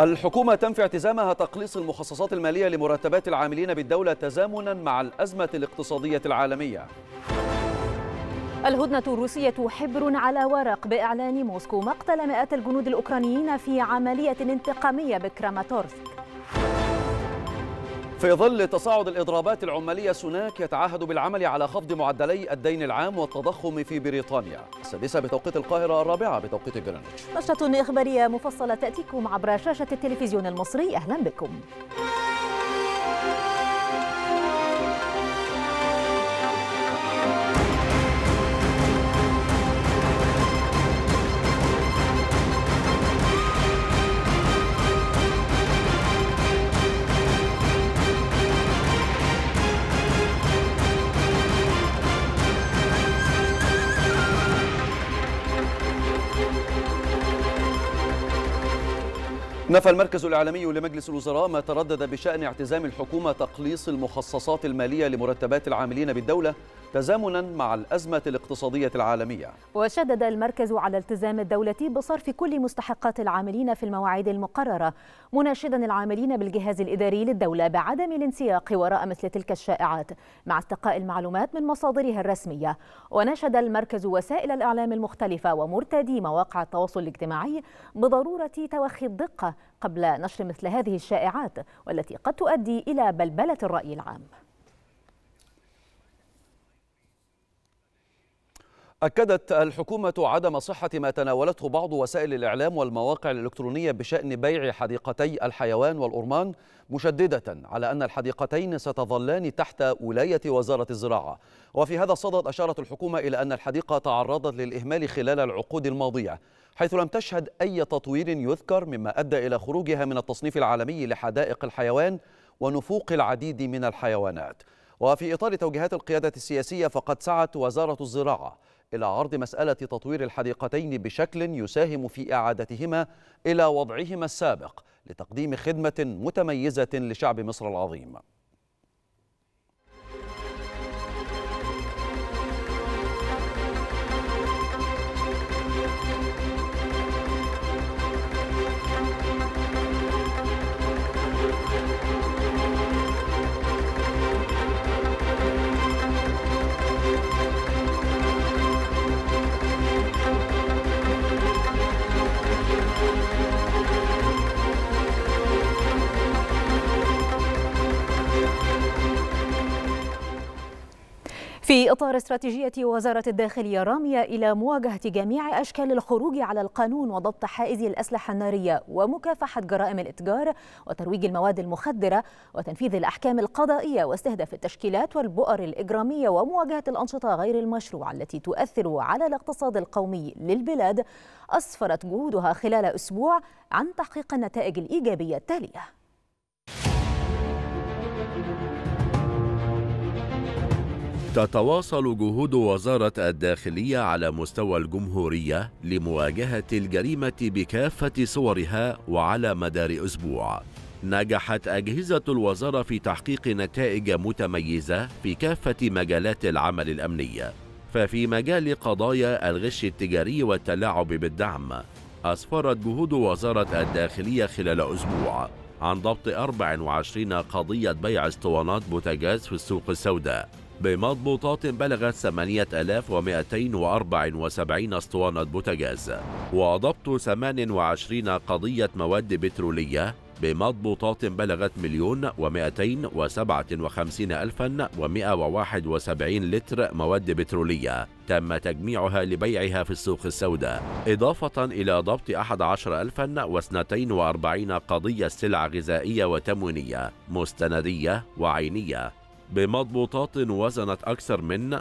الحكومة تنفي اعتزامها تقليص المخصصات المالية لمرتبات العاملين بالدولة تزامنا مع الأزمة الاقتصادية العالمية الهدنة الروسية حبر على ورق بإعلان موسكو مقتل مئات الجنود الأوكرانيين في عملية انتقامية بكراماتورسك في ظل تصاعد الإضرابات العمالية سوناك يتعهد بالعمل على خفض معدلي الدين العام والتضخم في بريطانيا السادسة بتوقيت القاهرة الرابعة بتوقيت جرينتش نشرة إخبارية مفصلة تأتيكم عبر شاشة التلفزيون المصري أهلا بكم نفى المركز الإعلامي لمجلس الوزراء ما تردد بشأن اعتزام الحكومة تقليص المخصصات المالية لمرتبات العاملين بالدولة تزامنا مع الأزمة الاقتصادية العالمية وشدد المركز على التزام الدولة بصرف كل مستحقات العاملين في المواعيد المقررة مناشدا العاملين بالجهاز الإداري للدولة بعدم الانسياق وراء مثل تلك الشائعات مع استقاء المعلومات من مصادرها الرسمية وناشد المركز وسائل الإعلام المختلفة ومرتدي مواقع التواصل الاجتماعي بضرورة توخي الدقة قبل نشر مثل هذه الشائعات والتي قد تؤدي إلى بلبلة الرأي العام أكدت الحكومة عدم صحة ما تناولته بعض وسائل الإعلام والمواقع الإلكترونية بشأن بيع حديقتي الحيوان والأرمان مشددة على أن الحديقتين ستظلان تحت ولاية وزارة الزراعة وفي هذا الصدد أشارت الحكومة إلى أن الحديقة تعرضت للإهمال خلال العقود الماضية حيث لم تشهد أي تطوير يذكر مما أدى إلى خروجها من التصنيف العالمي لحدائق الحيوان ونفوق العديد من الحيوانات وفي إطار توجيهات القيادة السياسية فقد سعت وزارة الزراعة إلى عرض مسألة تطوير الحديقتين بشكل يساهم في إعادتهما إلى وضعهما السابق لتقديم خدمة متميزة لشعب مصر العظيم في إطار استراتيجية وزارة الداخلية رامية إلى مواجهة جميع أشكال الخروج على القانون وضبط حائز الأسلحة النارية ومكافحة جرائم الإتجار وترويج المواد المخدرة وتنفيذ الأحكام القضائية واستهداف التشكيلات والبؤر الإجرامية ومواجهة الأنشطة غير المشروعة التي تؤثر على الاقتصاد القومي للبلاد أسفرت جهودها خلال أسبوع عن تحقيق النتائج الإيجابية التالية تتواصل جهود وزارة الداخلية على مستوى الجمهورية لمواجهة الجريمة بكافة صورها وعلى مدار أسبوع. نجحت أجهزة الوزارة في تحقيق نتائج متميزة في كافة مجالات العمل الأمني. ففي مجال قضايا الغش التجاري والتلاعب بالدعم، أسفرت جهود وزارة الداخلية خلال أسبوع عن ضبط 24 قضية بيع اسطوانات بوتاجاز في السوق السوداء بمضبوطات بلغت 8274 اسطوانة بوتاجاز وضبط 28 قضية مواد بترولية بمضبوطات بلغت مليون ومائتين وسبعة وخمسين ألفا ومائة وواحد وسبعين لتر مواد بترولية تم تجميعها لبيعها في السوق السوداء إضافة إلى ضبط أحد عشر ألفا واثنتين وأربعين قضية سلع غذائية وتموينية مستندية وعينية بمضبوطات وزنت أكثر من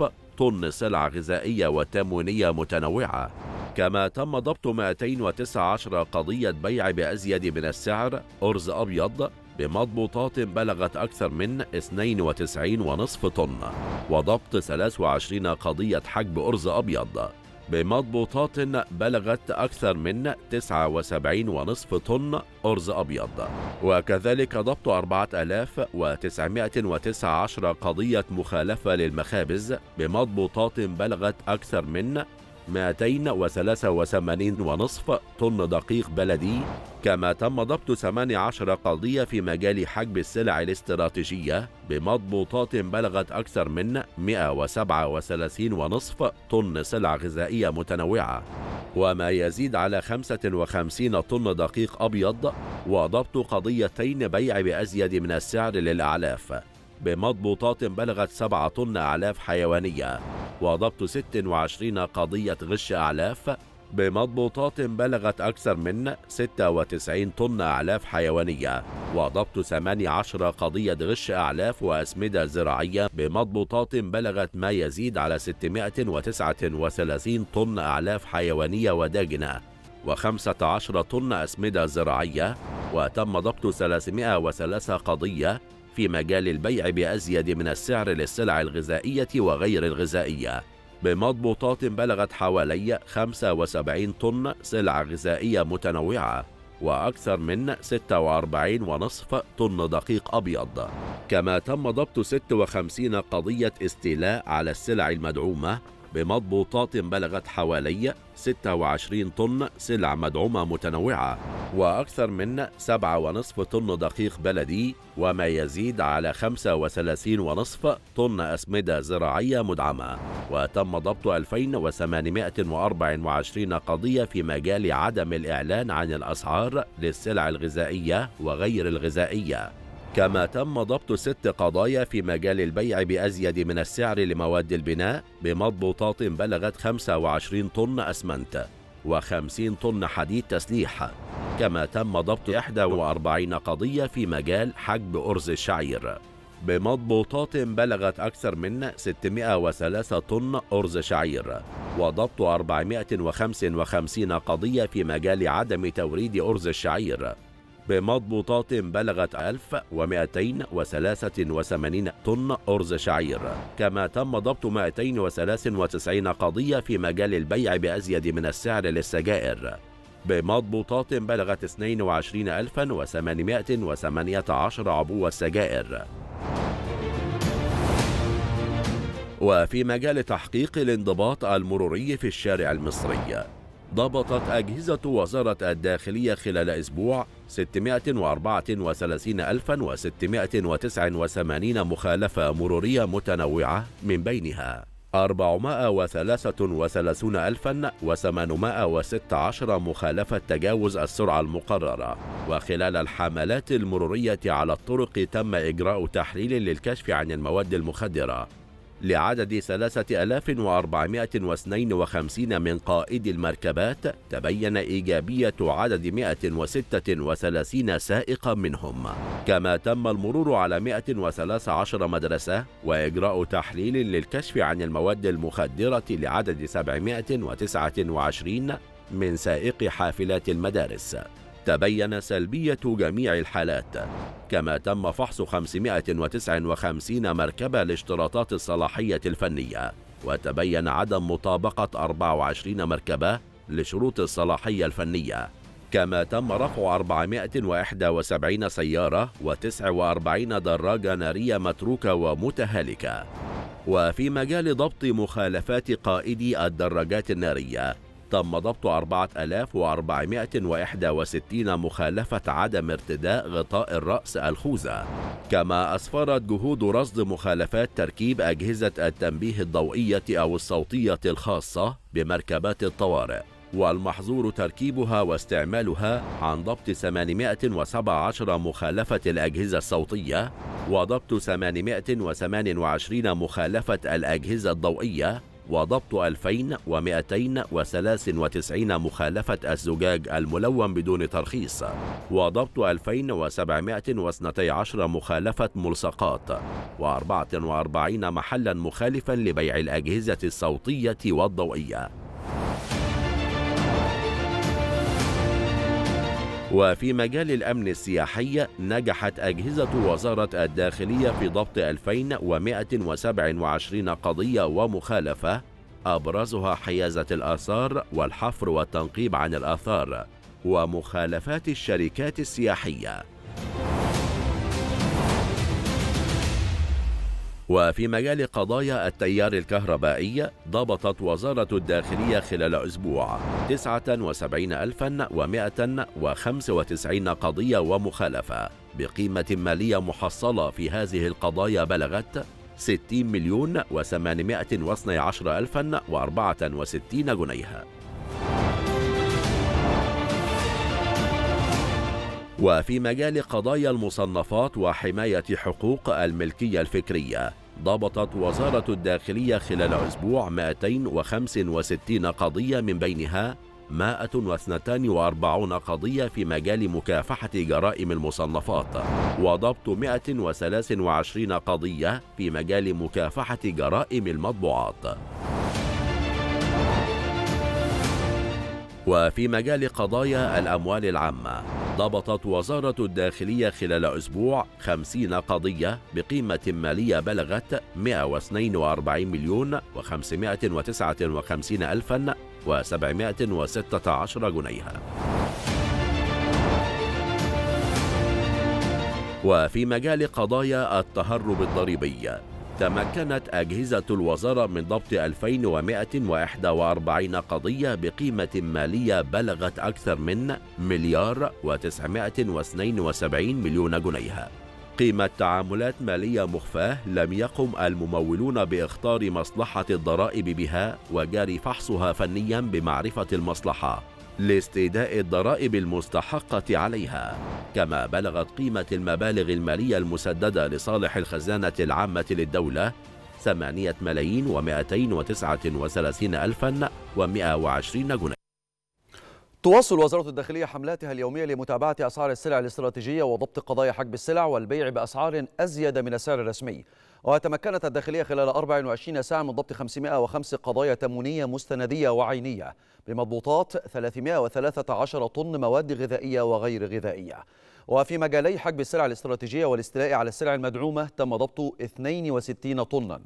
4231.5 طن سلع غذائية وتموينية متنوعة كما تم ضبط 219 قضية بيع بأزيد من السعر أرز أبيض بمضبوطات بلغت أكثر من 92.5 طن وضبط 23 قضية حجب أرز أبيض بمضبوطات بلغت أكثر من 79.5 طن أرز أبيض وكذلك ضبط 4919 قضية مخالفة للمخابز بمضبوطات بلغت أكثر من 283.5 طن دقيق بلدي كما تم ضبط 18 قضية في مجال حجب السلع الاستراتيجية بمضبوطات بلغت أكثر من 137.5 طن سلع غذائية متنوعة وما يزيد على 55 طن دقيق أبيض وضبط قضيتين بيع بأزيد من السعر للأعلاف بمضبوطات بلغت 7 طن أعلاف حيوانية وضبط 26 قضية غش أعلاف بمضبوطات بلغت أكثر من 96 طن أعلاف حيوانية وضبط 18 قضية غش أعلاف وأسمدة زراعية بمضبوطات بلغت ما يزيد على 639 طن أعلاف حيوانية وداجنة و15 طن أسمدة زراعية وتم ضبط 303 قضية في مجال البيع بأزيد من السعر للسلع الغذائية وغير الغذائية بمضبوطات بلغت حوالي 75 طن سلع غذائية متنوعة وأكثر من 46.5 طن دقيق أبيض كما تم ضبط 56 قضية استيلاء على السلع المدعومة بمضبوطات بلغت حوالي 26 طن سلع مدعومة متنوعة وأكثر من 7.5 طن دقيق بلدي وما يزيد على 35.5 طن أسمدة زراعية مدعمة وتم ضبط 2824 قضية في مجال عدم الإعلان عن الأسعار للسلع الغذائية وغير الغذائية كما تم ضبط ست قضايا في مجال البيع بأزيد من السعر لمواد البناء بمضبوطات بلغت 25 طن أسمنت و50 طن حديد تسليح كما تم ضبط 41 قضية في مجال حجب أرز الشعير بمضبوطات بلغت أكثر من 603 طن أرز شعير وضبط 455 قضية في مجال عدم توريد أرز الشعير بمضبوطات بلغت 1283 طن أرز شعير كما تم ضبط 293 قضية في مجال البيع بأزيد من السعر للسجائر بمضبوطات بلغت 22818 عبوة سجائر وفي مجال تحقيق الانضباط المروري في الشارع المصري ضبطت أجهزة وزارة الداخلية خلال أسبوع 634689 مخالفة مرورية متنوعة من بينها 433816 مخالفة تجاوز السرعة المقررة وخلال الحملات المرورية على الطرق تم إجراء تحليل للكشف عن المواد المخدرة لعدد 3452 من قائدي المركبات تبين إيجابية عدد 136 سائقا منهم كما تم المرور على 113 مدرسة وإجراء تحليل للكشف عن المواد المخدرة لعدد 729 من سائقي حافلات المدارس تبين سلبية جميع الحالات كما تم فحص 559 مركبة لاشتراطات الصلاحية الفنية وتبين عدم مطابقة 24 مركبة لشروط الصلاحية الفنية كما تم رفع 471 سيارة و49 دراجة نارية متروكة ومتهالكة وفي مجال ضبط مخالفات قائدي الدراجات النارية تم ضبط 4461 مخالفة عدم ارتداء غطاء الرأس الخوذة كما أسفرت جهود رصد مخالفات تركيب أجهزة التنبيه الضوئية أو الصوتية الخاصة بمركبات الطوارئ والمحظور تركيبها واستعمالها عن ضبط 817 مخالفة الأجهزة الصوتية وضبط 828 مخالفة الأجهزة الضوئية وضبط 2293 مخالفة الزجاج الملون بدون ترخيص وضبط 2712 مخالفة ملصقات و44 محلا مخالفا لبيع الأجهزة الصوتية والضوئية وفي مجال الأمن السياحي نجحت أجهزة وزارة الداخلية في ضبط 2127 قضية ومخالفة أبرزها حيازة الآثار والحفر والتنقيب عن الآثار ومخالفات الشركات السياحيه وفي مجال قضايا التيار الكهربائي ضبطت وزارة الداخلية خلال أسبوع 79195 قضية ومخالفة بقيمة مالية محصلة في هذه القضايا بلغت 60 مليون و812 ألفا و64 جنيها وفي مجال قضايا المصنفات وحماية حقوق الملكية الفكرية ضبطت وزارة الداخلية خلال أسبوع 265 قضية من بينها 142 قضية في مجال مكافحة جرائم المصنفات وضبط 123 قضية في مجال مكافحة جرائم المطبوعات وفي مجال قضايا الأموال العامة ضبطت وزارة الداخلية خلال أسبوع 50 قضية بقيمة مالية بلغت 142 مليون و559 ألفا و716 جنيها وفي مجال قضايا التهرب الضريبي تمكنت أجهزة الوزارة من ضبط 2141 قضية بقيمة مالية بلغت أكثر من مليار و972 مليون جنيه قيمة تعاملات مالية مخفاة لم يقم الممولون بإخطار مصلحة الضرائب بها وجاري فحصها فنيا بمعرفة المصلحة لاستيداء الضرائب المستحقة عليها كما بلغت قيمة المبالغ المالية المسددة لصالح الخزانة العامة للدولة 8 ملايين و239 ألفا و120 جنيه تواصل وزارة الداخلية حملاتها اليومية لمتابعة أسعار السلع الاستراتيجية وضبط قضايا حجب السلع والبيع بأسعار أزيد من السعر الرسمي وتمكنت الداخلية خلال 24 ساعة من ضبط 505 قضايا تمونية مستندية وعينية بمضبوطات 313 طن مواد غذائية وغير غذائية وفي مجالي حجب السلع الاستراتيجية والاستيلاء على السلع المدعومة تم ضبط 62 طناً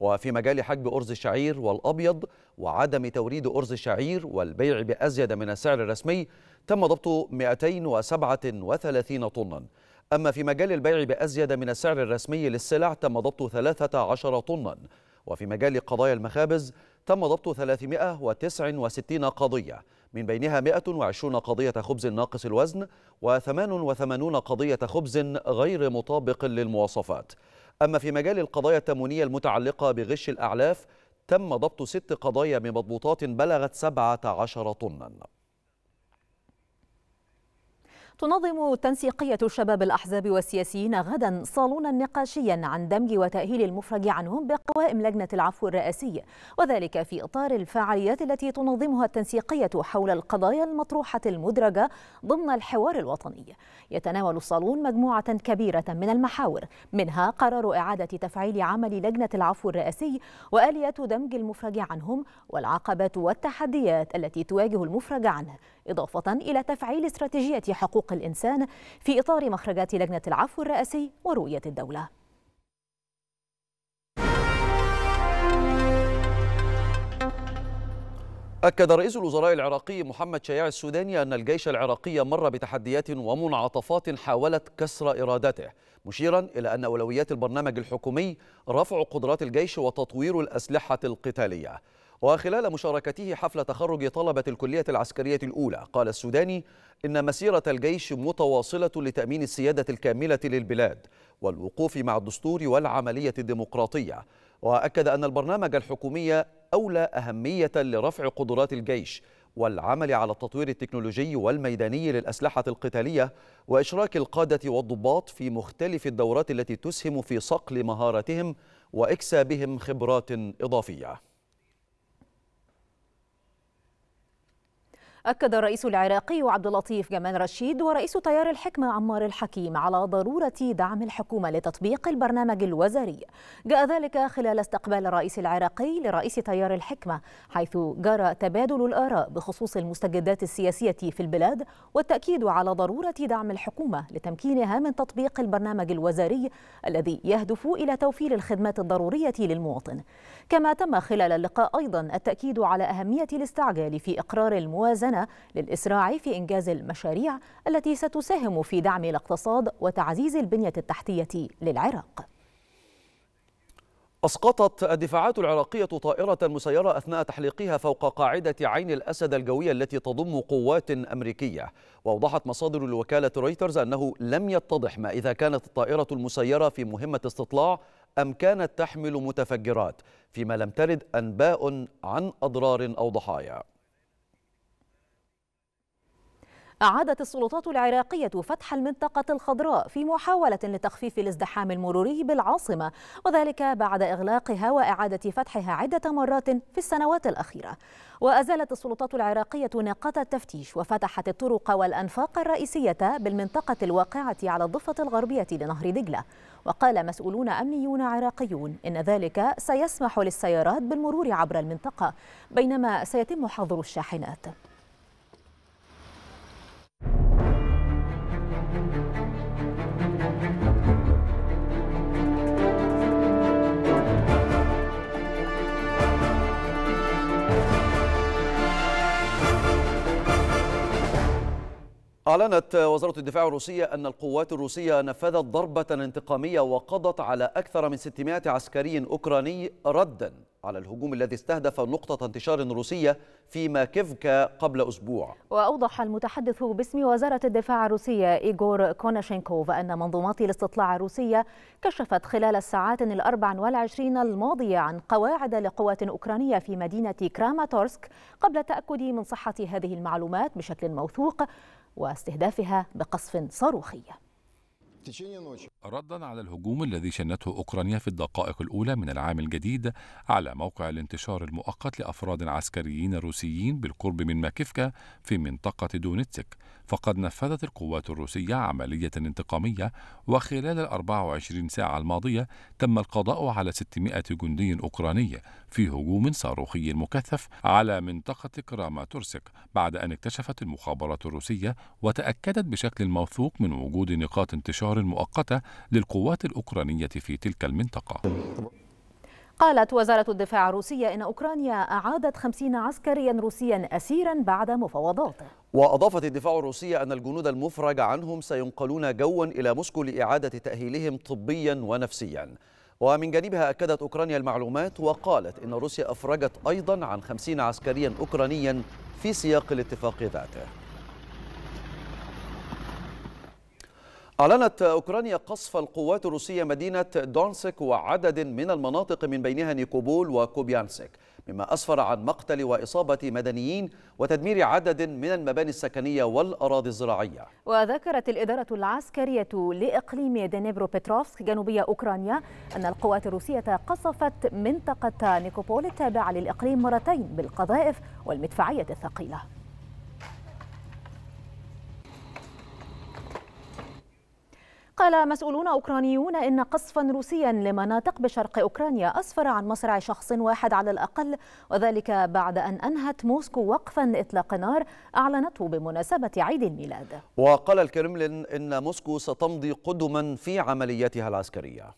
وفي مجال حجب أرز الشعير والأبيض وعدم توريد أرز الشعير والبيع بأزيد من السعر الرسمي تم ضبط 237 طناً أما في مجال البيع بأزيد من السعر الرسمي للسلع تم ضبط 13 طنا وفي مجال قضايا المخابز تم ضبط 369 قضية من بينها 120 قضية خبز ناقص الوزن و88 قضية خبز غير مطابق للمواصفات أما في مجال القضايا التموينية المتعلقة بغش الأعلاف تم ضبط ست قضايا بمضبوطات بلغت 17 طناً تنظم تنسيقية شباب الأحزاب والسياسيين غدا صالونا نقاشيا عن دمج وتأهيل المفرج عنهم بقوائم لجنة العفو الرئاسي وذلك في إطار الفعاليات التي تنظمها التنسيقية حول القضايا المطروحة المدرجة ضمن الحوار الوطني يتناول الصالون مجموعة كبيرة من المحاور منها قرار إعادة تفعيل عمل لجنة العفو الرئاسي وآليات دمج المفرج عنهم والعقبات والتحديات التي تواجه المفرج عنه إضافة إلى تفعيل استراتيجية حقوق الإنسان في إطار مخرجات لجنة العفو الرئاسي ورؤية الدولة أكد رئيس الوزراء العراقي محمد شياع السوداني أن الجيش العراقي مر بتحديات ومنعطفات حاولت كسر إرادته مشيرا إلى أن أولويات البرنامج الحكومي رفع قدرات الجيش وتطوير الأسلحة القتالية وخلال مشاركته حفل تخرج طلبة الكلية العسكرية الأولى قال السوداني إن مسيرة الجيش متواصلة لتأمين السيادة الكاملة للبلاد والوقوف مع الدستور والعملية الديمقراطية وأكد أن البرنامج الحكومي أولى أهمية لرفع قدرات الجيش والعمل على التطوير التكنولوجي والميداني للأسلحة القتالية وإشراك القادة والضباط في مختلف الدورات التي تسهم في صقل مهاراتهم وإكسابهم خبرات إضافية أكد الرئيس العراقي عبد اللطيف جمال رشيد ورئيس تيار الحكمة عمار الحكيم على ضرورة دعم الحكومة لتطبيق البرنامج الوزاري جاء ذلك خلال استقبال الرئيس العراقي لرئيس تيار الحكمة حيث جرى تبادل الآراء بخصوص المستجدات السياسية في البلاد والتأكيد على ضرورة دعم الحكومة لتمكينها من تطبيق البرنامج الوزاري الذي يهدف إلى توفير الخدمات الضرورية للمواطن كما تم خلال اللقاء أيضا التأكيد على أهمية الاستعجال في إقرار الموازنة الموازنة للإسراع في إنجاز المشاريع التي ستساهم في دعم الاقتصاد وتعزيز البنية التحتية للعراق أسقطت الدفاعات العراقية طائرة مسيرة أثناء تحليقها فوق قاعدة عين الأسد الجوية التي تضم قوات أمريكية وأوضحت مصادر الوكالة رويترز أنه لم يتضح ما إذا كانت الطائرة المسيرة في مهمة استطلاع أم كانت تحمل متفجرات فيما لم ترد أنباء عن أضرار أو ضحايا أعادت السلطات العراقية فتح المنطقة الخضراء في محاولة لتخفيف الازدحام المروري بالعاصمة وذلك بعد إغلاقها وإعادة فتحها عدة مرات في السنوات الأخيرة وأزالت السلطات العراقية نقاط التفتيش وفتحت الطرق والأنفاق الرئيسية بالمنطقة الواقعة على الضفة الغربية لنهر دجلة وقال مسؤولون أمنيون عراقيون إن ذلك سيسمح للسيارات بالمرور عبر المنطقة بينما سيتم حظر الشاحنات أعلنت وزارة الدفاع الروسية أن القوات الروسية نفذت ضربة انتقامية وقضت على أكثر من 600 عسكري أوكراني ردا على الهجوم الذي استهدف نقطة انتشار روسية في ماكيفكا قبل أسبوع وأوضح المتحدث باسم وزارة الدفاع الروسية إيغور كوناشينكوف أن منظومات الاستطلاع الروسية كشفت خلال الساعات الأربع والعشرين الماضية عن قواعد لقوات أوكرانية في مدينة كراماتورسك قبل التأكد من صحة هذه المعلومات بشكل موثوق واستهدافها بقصف صاروخي ردا على الهجوم الذي شنته أوكرانيا في الدقائق الأولى من العام الجديد على موقع الانتشار المؤقت لأفراد عسكريين روسيين بالقرب من ماكيفكا في منطقة دونيتسك فقد نفذت القوات الروسية عملية انتقامية وخلال ال 24 ساعة الماضية تم القضاء على 600 جندي أوكراني في هجوم صاروخي مكثف على منطقة كراماتورسك بعد أن اكتشفت المخابرات الروسية وتأكدت بشكل موثوق من وجود نقاط انتشار مؤقتة للقوات الأوكرانية في تلك المنطقة. قالت وزارة الدفاع الروسية إن أوكرانيا أعادت 50 عسكريا روسيا أسيرا بعد مفاوضات وأضافت الدفاع الروسية أن الجنود المفرج عنهم سينقلون جوا إلى موسكو لإعادة تأهيلهم طبيا ونفسيا ومن جانبها أكدت أوكرانيا المعلومات وقالت إن روسيا أفرجت أيضا عن 50 عسكريا أوكرانيا في سياق الاتفاق ذاته أعلنت أوكرانيا قصف القوات الروسية مدينة دونسك وعدد من المناطق من بينها نيكوبول وكوبيانسك مما أسفر عن مقتل وإصابة مدنيين وتدمير عدد من المباني السكنية والأراضي الزراعية وذكرت الإدارة العسكرية لإقليم دنيبرو بتروفسك جنوبية أوكرانيا أن القوات الروسية قصفت منطقة نيكوبول التابعة للإقليم مرتين بالقذائف والمدفعية الثقيلة قال مسؤولون أوكرانيون إن قصفا روسيا لمناطق بشرق أوكرانيا أسفر عن مصرع شخص واحد على الأقل وذلك بعد أن أنهت موسكو وقفا إطلاق نار أعلنته بمناسبة عيد الميلاد وقال الكرملين إن موسكو ستمضي قدما في عملياتها العسكرية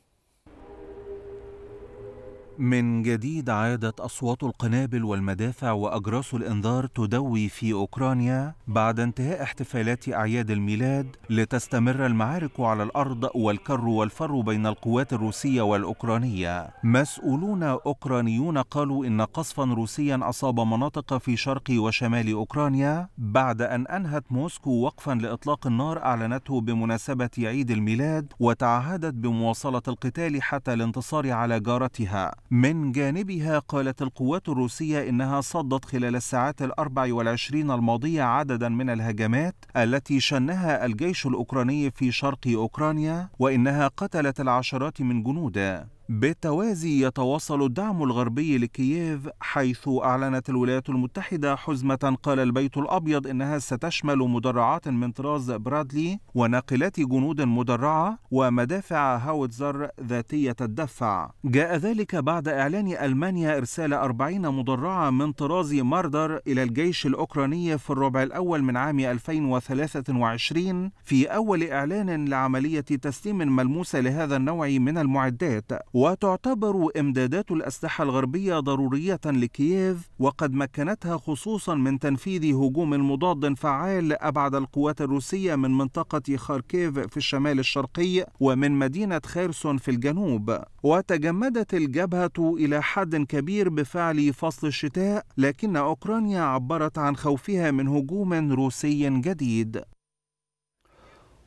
من جديد عادت أصوات القنابل والمدافع وأجراس الإنذار تدوي في أوكرانيا بعد انتهاء احتفالات أعياد الميلاد لتستمر المعارك على الأرض والكر والفر بين القوات الروسية والأوكرانية. مسؤولون أوكرانيون قالوا إن قصفا روسيا أصاب مناطق في شرق وشمال أوكرانيا بعد أن أنهت موسكو وقفا لإطلاق النار أعلنته بمناسبة عيد الميلاد وتعهدت بمواصلة القتال حتى الانتصار على جارتها من جانبها قالت القوات الروسية إنها صدت خلال الساعات الأربع والعشرين الماضية عددا من الهجمات التي شنها الجيش الأوكراني في شرق أوكرانيا وإنها قتلت العشرات من جنوده بالتوازي يتواصل الدعم الغربي لكييف حيث أعلنت الولايات المتحدة حزمة قال البيت الأبيض إنها ستشمل مدرعات من طراز برادلي وناقلات جنود مدرعة ومدافع هاوتزر ذاتية الدفع جاء ذلك بعد إعلان ألمانيا إرسال 40 مدرعة من طراز ماردر إلى الجيش الأوكراني في الربع الأول من عام 2023 في أول إعلان لعملية تسليم ملموسة لهذا النوع من المعدات وتعتبر إمدادات الأسلحة الغربية ضرورية لكييف وقد مكنتها خصوصا من تنفيذ هجوم مضاد فعال أبعد القوات الروسية من منطقة خاركيف في الشمال الشرقي ومن مدينة خيرسون في الجنوب وتجمدت الجبهة إلى حد كبير بفعل فصل الشتاء لكن أوكرانيا عبرت عن خوفها من هجوم روسي جديد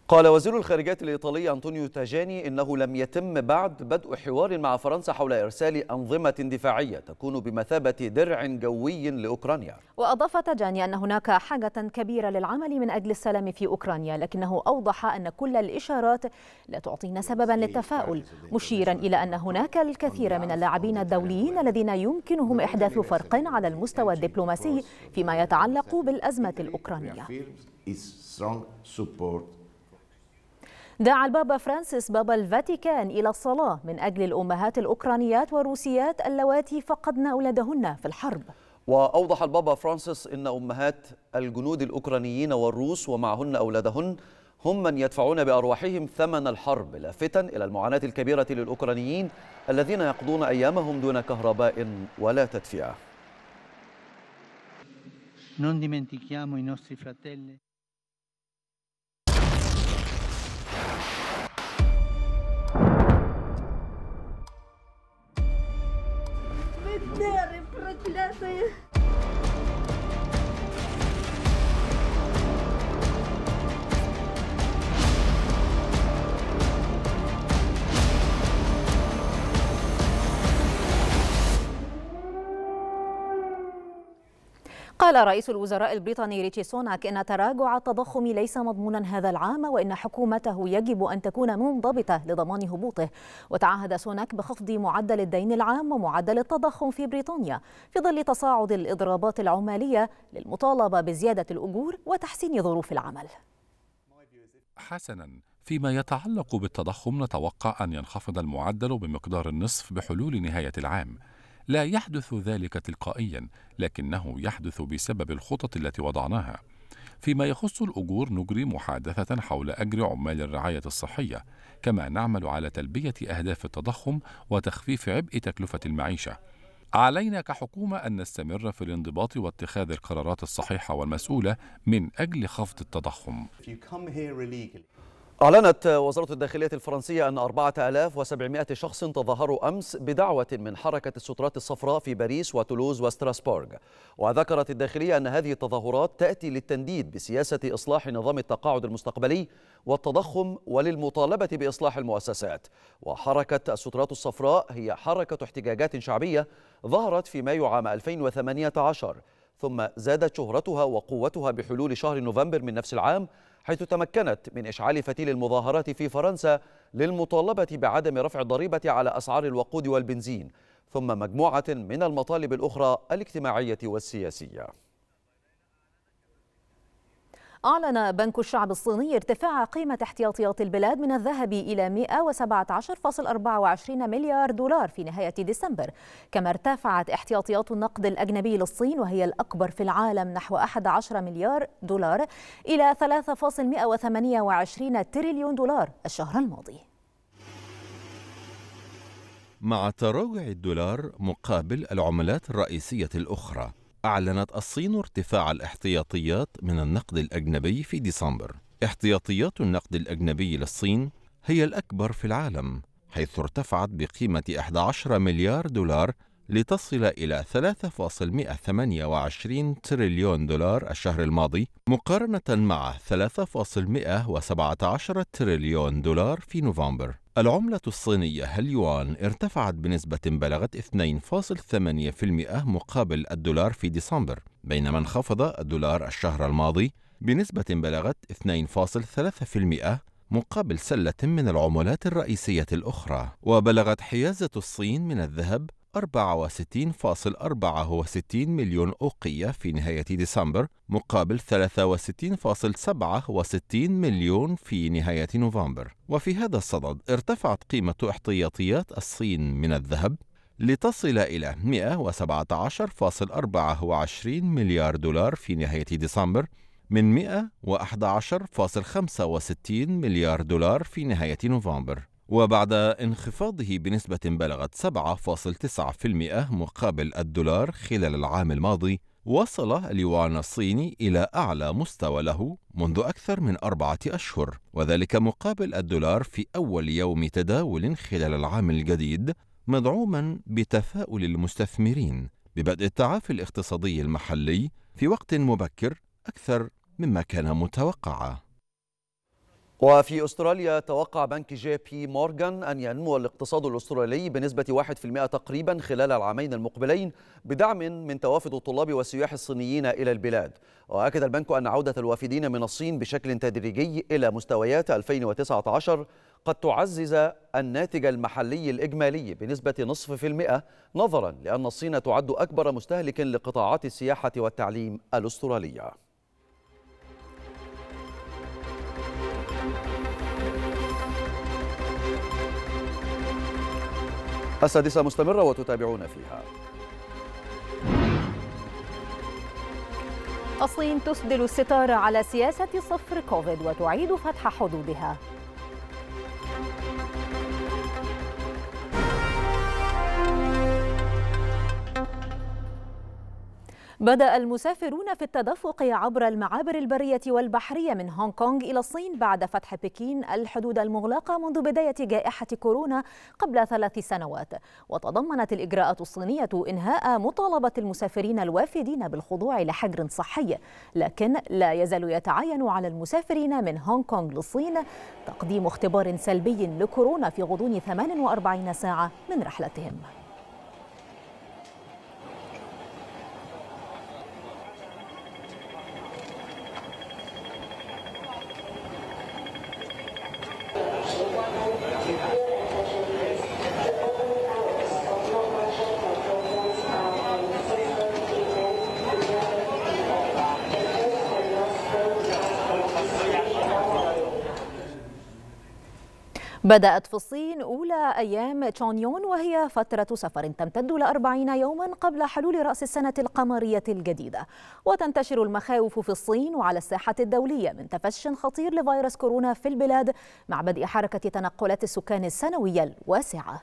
قال وزير الخارجية الإيطالي أنطونيو تاجاني إنه لم يتم بعد بدء حوار مع فرنسا حول إرسال أنظمة دفاعية تكون بمثابة درع جوي لأوكرانيا وأضاف تاجاني أن هناك حاجة كبيرة للعمل من أجل السلام في أوكرانيا لكنه أوضح أن كل الإشارات لا تعطينا سببا للتفاؤل مشيرا إلى أن هناك الكثير من اللاعبين الدوليين الذين يمكنهم إحداث فرق على المستوى الدبلوماسي فيما يتعلق بالأزمة الأوكرانية دعا البابا فرانسيس بابا الفاتيكان إلى الصلاة من أجل الأمهات الأوكرانيات والروسيات اللواتي فقدن أولادهن في الحرب وأوضح البابا فرانسيس أن أمهات الجنود الأوكرانيين والروس ومعهن أولادهن هم من يدفعون بأرواحهم ثمن الحرب لافتا إلى المعاناة الكبيرة للأوكرانيين الذين يقضون أيامهم دون كهرباء ولا تدفئة Милиционеры проклятые! قال رئيس الوزراء البريطاني ريتشي سوناك إن تراجع التضخم ليس مضمونا هذا العام وإن حكومته يجب أن تكون منضبطة لضمان هبوطه وتعهد سوناك بخفض معدل الدين العام ومعدل التضخم في بريطانيا في ظل تصاعد الإضرابات العمالية للمطالبة بزيادة الأجور وتحسين ظروف العمل حسناً فيما يتعلق بالتضخم نتوقع أن ينخفض المعدل بمقدار النصف بحلول نهاية العام لا يحدث ذلك تلقائيا لكنه يحدث بسبب الخطط التي وضعناها فيما يخص الأجور نجري محادثة حول أجر عمال الرعاية الصحية كما نعمل على تلبية أهداف التضخم وتخفيف عبء تكلفة المعيشة علينا كحكومة أن نستمر في الانضباط واتخاذ القرارات الصحيحة والمسؤولة من أجل خفض التضخم أعلنت وزارة الداخلية الفرنسية أن 4700 شخص تظاهروا أمس بدعوة من حركة السترات الصفراء في باريس وتولوز وستراسبورغ وذكرت الداخلية أن هذه التظاهرات تأتي للتنديد بسياسة إصلاح نظام التقاعد المستقبلي والتضخم وللمطالبة بإصلاح المؤسسات وحركة السترات الصفراء هي حركة احتجاجات شعبية ظهرت في مايو عام 2018 ثم زادت شهرتها وقوتها بحلول شهر نوفمبر من نفس العام حيث تمكنت من إشعال فتيل المظاهرات في فرنسا للمطالبة بعدم رفع الضريبة على أسعار الوقود والبنزين ثم مجموعة من المطالب الأخرى الاجتماعية والسياسية أعلن بنك الشعب الصيني ارتفاع قيمة احتياطيات البلاد من الذهب إلى 117.24 مليار دولار في نهاية ديسمبر كما ارتفعت احتياطيات النقد الأجنبي للصين وهي الأكبر في العالم نحو 11 مليار دولار إلى 3.128 تريليون دولار الشهر الماضي مع تراجع الدولار مقابل العملات الرئيسية الأخرى أعلنت الصين ارتفاع الاحتياطيات من النقد الأجنبي في ديسمبر. احتياطيات النقد الأجنبي للصين هي الأكبر في العالم، حيث ارتفعت بقيمة 11 مليار دولار لتصل إلى 3.128 تريليون دولار الشهر الماضي مقارنة مع 3.117 تريليون دولار في نوفمبر العملة الصينية اليوان ارتفعت بنسبة بلغت 2.8% مقابل الدولار في ديسمبر، بينما انخفض الدولار الشهر الماضي بنسبة بلغت 2.3% مقابل سلة من العملات الرئيسية الأخرى، وبلغت حيازة الصين من الذهب 64.64 مليون أوقية في نهاية ديسمبر مقابل 63.67 مليون في نهاية نوفمبر وفي هذا الصدد ارتفعت قيمة احتياطيات الصين من الذهب لتصل إلى 117.24 مليار دولار في نهاية ديسمبر من 111.65 مليار دولار في نهاية نوفمبر وبعد انخفاضه بنسبة بلغت 7.9% مقابل الدولار خلال العام الماضي وصل اليوان الصيني إلى أعلى مستوى له منذ أكثر من أربعة أشهر وذلك مقابل الدولار في أول يوم تداول خلال العام الجديد مدعوما بتفاؤل المستثمرين ببدء التعافي الاقتصادي المحلي في وقت مبكر أكثر مما كان متوقعا وفي أستراليا توقع بنك جي بي مورغان أن ينمو الاقتصاد الأسترالي بنسبة 1% تقريبا خلال العامين المقبلين بدعم من توافد الطلاب والسياح الصينيين إلى البلاد وأكد البنك أن عودة الوافدين من الصين بشكل تدريجي إلى مستويات 2019 قد تعزز الناتج المحلي الإجمالي بنسبة نصف في المئة نظرا لأن الصين تعد أكبر مستهلك لقطاعات السياحة والتعليم الأسترالية السادسة مستمرة وتتابعون فيها الصين تسدل الستار على سياسة صفر كوفيد وتعيد فتح حدودها بدأ المسافرون في التدفق عبر المعابر البرية والبحرية من هونغ كونغ إلى الصين بعد فتح بكين الحدود المغلقة منذ بداية جائحة كورونا قبل ثلاث سنوات وتضمنت الإجراءات الصينية إنهاء مطالبة المسافرين الوافدين بالخضوع لحجر صحي لكن لا يزال يتعين على المسافرين من هونغ كونغ للصين تقديم اختبار سلبي لكورونا في غضون 48 ساعة من رحلتهم بدأت في الصين أولى أيام تشونيون وهي فترة سفر تمتد لأربعين يوما قبل حلول رأس السنة القمرية الجديدة وتنتشر المخاوف في الصين وعلى الساحة الدولية من تفش خطير لفيروس كورونا في البلاد مع بدء حركة تنقلات السكان السنوية الواسعة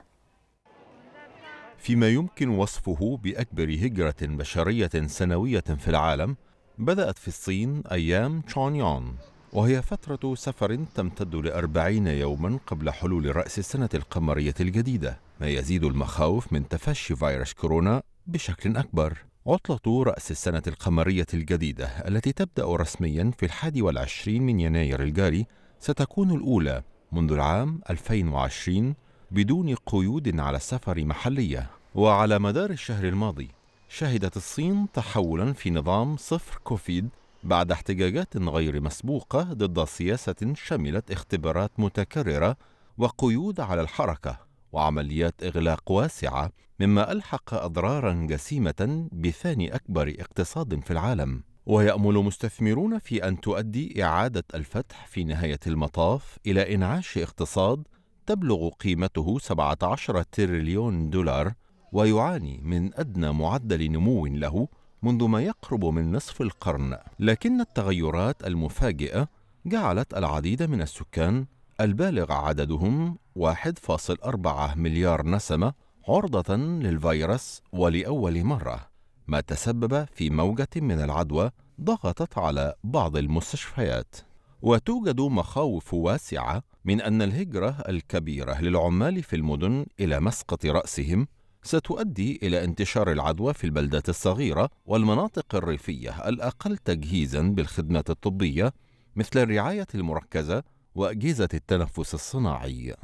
فيما يمكن وصفه بأكبر هجرة بشرية سنوية في العالم بدأت في الصين أيام تشونيون وهي فترة سفر تمتد لأربعين يوما قبل حلول رأس السنة القمرية الجديدة ما يزيد المخاوف من تفشي فيروس كورونا بشكل أكبر عطلة رأس السنة القمرية الجديدة التي تبدأ رسميا في الحادي والعشرين من يناير الجاري ستكون الأولى منذ العام 2020 بدون قيود على السفر محلية وعلى مدار الشهر الماضي شهدت الصين تحولا في نظام صفر كوفيد بعد احتجاجات غير مسبوقة ضد سياسة شملت اختبارات متكررة وقيود على الحركة وعمليات إغلاق واسعة مما ألحق أضرارا جسيمة بثاني أكبر اقتصاد في العالم ويأمل مستثمرون في أن تؤدي إعادة الفتح في نهاية المطاف إلى إنعاش اقتصاد تبلغ قيمته 17 تريليون دولار ويعاني من أدنى معدل نمو له منذ ما يقرب من نصف القرن لكن التغيرات المفاجئه جعلت العديد من السكان البالغ عددهم 1.4 مليار نسمه عرضه للفيروس ولاول مره ما تسبب في موجه من العدوى ضغطت على بعض المستشفيات وتوجد مخاوف واسعه من ان الهجره الكبيره للعمال في المدن الى مسقط راسهم ستؤدي إلى انتشار العدوى في البلدات الصغيرة والمناطق الريفية الأقل تجهيزا بالخدمات الطبية مثل الرعاية المركزة وأجهزة التنفس الصناعي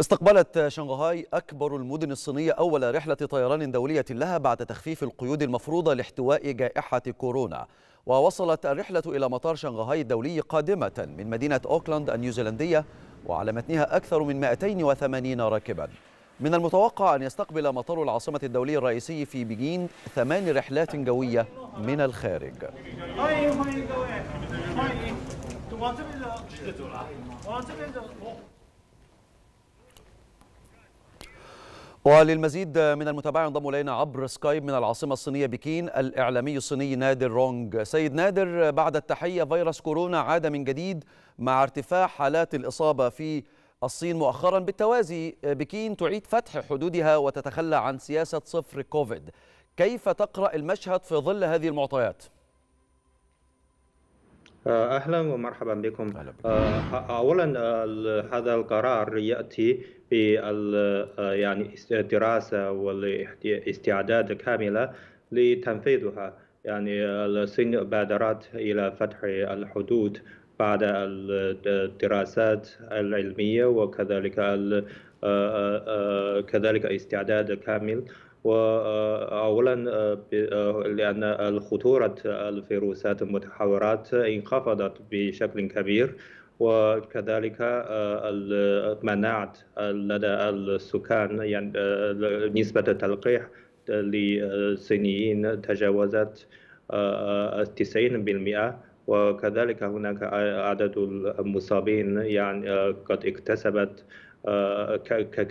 استقبلت شنغهاي أكبر المدن الصينية أول رحلة طيران دولية لها بعد تخفيف القيود المفروضة لاحتواء جائحة كورونا ووصلت الرحلة إلى مطار شنغهاي الدولي قادمة من مدينة أوكلاند النيوزيلندية وعلى متنها أكثر من 280 راكباً من المتوقع أن يستقبل مطار العاصمة الدولي الرئيسي في بكين ثمان رحلات جوية من الخارج وللمزيد من المتابعة ينضم إلينا عبر سكايب من العاصمة الصينية بكين الإعلامي الصيني نادر رونج سيد نادر بعد التحية فيروس كورونا عاد من جديد مع ارتفاع حالات الإصابة في الصين مؤخرا بالتوازي بكين تعيد فتح حدودها وتتخلى عن سياسة صفر كوفيد كيف تقرأ المشهد في ظل هذه المعطيات؟ آه، اهلا ومرحبا بكم آه، اولا آه، هذا القرار ياتي يعني دراسه والاستعداد كامله لتنفيذها يعني الصين بادرت الى فتح الحدود بعد الدراسات العلمية وكذلك آه، آه، كذلك استعداد كامل وأولا آه، لأن خطورة الفيروسات المتحورات انخفضت بشكل كبير وكذلك المناعة لدى السكان يعني نسبة التلقيح للصينيين تجاوزت 90% وكذلك هناك عدد المصابين يعني آه، قد اكتسبت آه،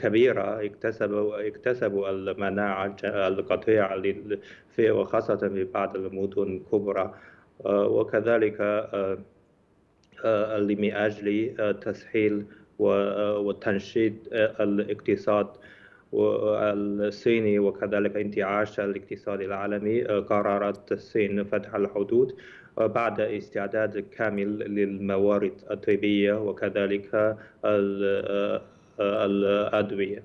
كبيرة اكتسبوا اكتسبوا المناعة القطيعة في وخاصة في بعض المدن الكبرى آه، وكذلك لأجل تسهيل وتنشيط الاقتصاد الصيني وكذلك انتعاش الاقتصاد العالمي قررت الصين فتح الحدود بعد استعداد كامل للموارد الطبية وكذلك الأدوية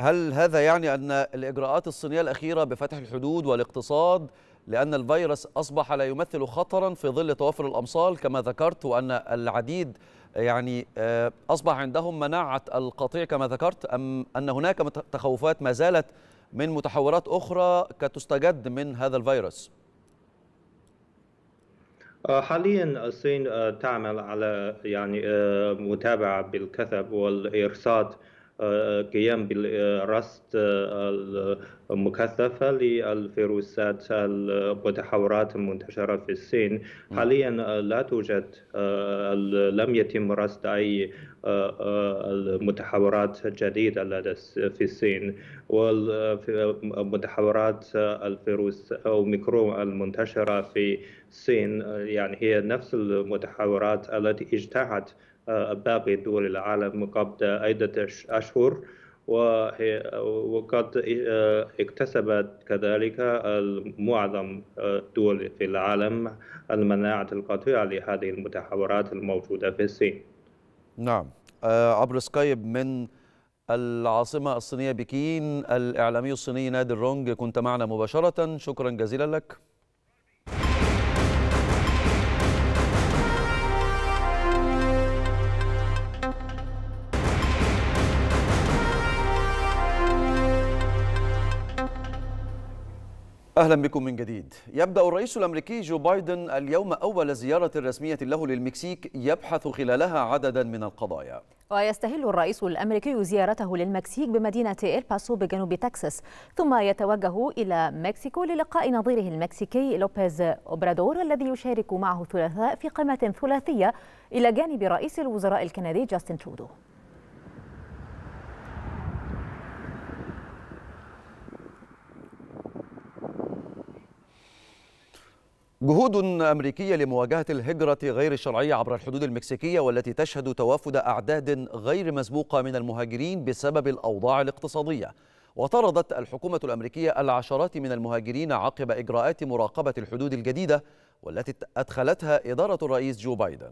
هل هذا يعني أن الإجراءات الصينية الأخيرة بفتح الحدود والاقتصاد لأن الفيروس أصبح لا يمثل خطرا في ظل توافر الأمصال كما ذكرت وأن العديد يعني آه، أصبح عندهم مناعة القطيع كما ذكرت أم أن هناك تخوفات ما زالت من متحورات أخرى كتستجد من هذا الفيروس؟ آه، حاليا الصين آه، تعمل على يعني آه، متابعه بالكثب والارصاد قيام بالرصد مكثفة للفيروسات المتحورات المنتشرة في الصين حاليا لا توجد لم يتم رصد أي المتحورات الجديدة لدى في الصين والمتحورات الفيروس أو ميكرو المنتشرة في الصين يعني هي نفس المتحورات التي اجتاحت باقي دول العالم قبل عدة أشهر وقد آه، اكتسبت كذلك معظم الدول آه، في العالم المناعة القطيعة لهذه المتحورات الموجودة في الصين نعم آه، عبر سكايب من العاصمة الصينية بكين الإعلامي الصيني نادر رونج كنت معنا مباشرة شكرا جزيلا لك أهلا بكم من جديد يبدأ الرئيس الأمريكي جو بايدن اليوم أول زيارة رسمية له للمكسيك يبحث خلالها عددا من القضايا ويستهل الرئيس الأمريكي زيارته للمكسيك بمدينة إلباسو بجنوب تكساس ثم يتوجه إلى مكسيكو للقاء نظيره المكسيكي لوبيز أوبرادور الذي يشارك معه الثلاثاء في قمة ثلاثية إلى جانب رئيس الوزراء الكندي جاستن ترودو جهود أمريكية لمواجهة الهجرة غير الشرعية عبر الحدود المكسيكية والتي تشهد توافد أعداد غير مسبوقة من المهاجرين بسبب الأوضاع الاقتصادية وطردت الحكومة الأمريكية العشرات من المهاجرين عقب إجراءات مراقبة الحدود الجديدة والتي أدخلتها إدارة الرئيس جو بايدن